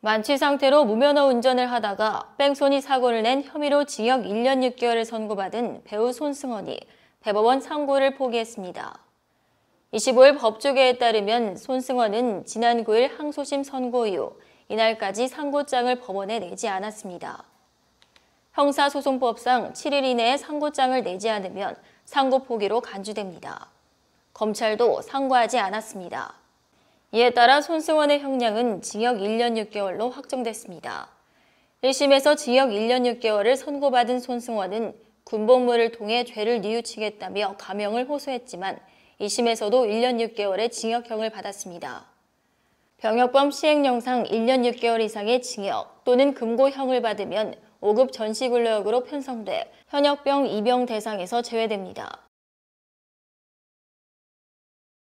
만취 상태로 무면허 운전을 하다가 뺑소니 사고를 낸 혐의로 징역 1년 6개월을 선고받은 배우 손승헌이 대법원 상고를 포기했습니다. 25일 법조계에 따르면 손승헌은 지난 9일 항소심 선고 이후 이날까지 상고장을 법원에 내지 않았습니다. 형사소송법상 7일 이내에 상고장을 내지 않으면 상고 포기로 간주됩니다. 검찰도 상고하지 않았습니다. 이에 따라 손승원의 형량은 징역 1년 6개월로 확정됐습니다. 1심에서 징역 1년 6개월을 선고받은 손승원은 군복무를 통해 죄를 뉘우치겠다며 가명을 호소했지만 2심에서도 1년 6개월의 징역형을 받았습니다. 병역범 시행령상 1년 6개월 이상의 징역 또는 금고형을 받으면 5급 전시군료역으로 편성돼 현역병 입영 대상에서 제외됩니다.